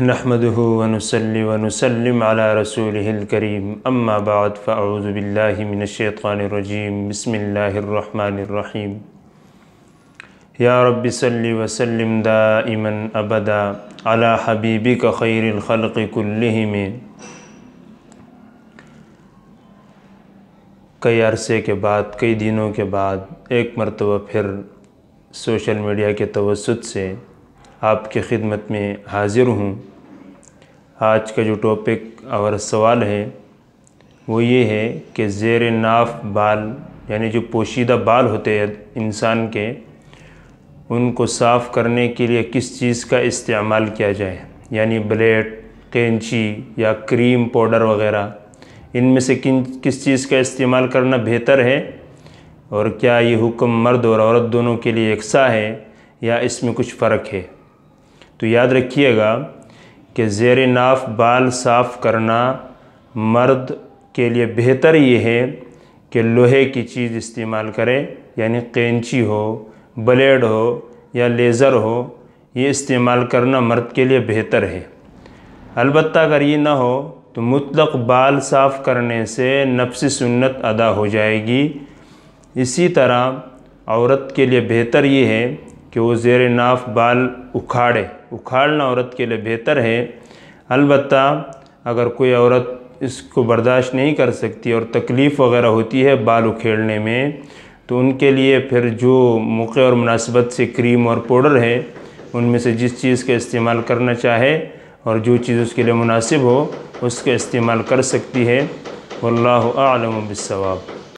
من الشيطان الرجيم بسم الله الرحمن الرحيم يا رب वसल्लम وسلم अबदा अला على का خير الخلق كلهم कई अरसे के बाद कई दिनों के बाद एक मरतबा फिर सोशल मीडिया के तवसत से आपके ख़िदमत में हाज़िर हूँ आज का जो टॉपिक और सवाल है वो ये है कि ज़ेर नाफ बाल यानी जो पोशीदा बाल होते हैं इंसान के उनको साफ़ करने के लिए किस चीज़ का इस्तेमाल किया जाए यानी ब्लेड कैंची या क्रीम पाउडर वगैरह इनमें से किन किस चीज़ का इस्तेमाल करना बेहतर है और क्या ये हुक्म मर्द और औरत दोनों के लिए यकसा है या इसमें कुछ फ़र्क है तो याद रखिएगा कि ज़ेर नाफ बाल साफ़ करना मर्द के लिए बेहतर ये है कि लोहे की चीज़ इस्तेमाल करें यानी कैंची हो ब्लेड हो या लेज़र हो ये इस्तेमाल करना मर्द के लिए बेहतर है अलबत् अगर ये ना हो तो मुतलक बाल साफ़ करने से नफ्स सुन्नत अदा हो जाएगी इसी तरह औरत के लिए बेहतर ये है कि वो ज़ेर नाफ बाल उखाड़े उखाड़ना औरत के लिए बेहतर है अलबत् अगर कोई औरत इसको बर्दाश्त नहीं कर सकती और तकलीफ़ वगैरह होती है बाल उखेड़ने में तो उनके लिए फिर जो मौके और मुनासबत से क्रीम और पाउडर है उनमें से जिस चीज़ का इस्तेमाल करना चाहे और जो चीज़ उसके लिए मुनासिब हो उसका इस्तेमाल कर सकती है वल्लम बिसवाब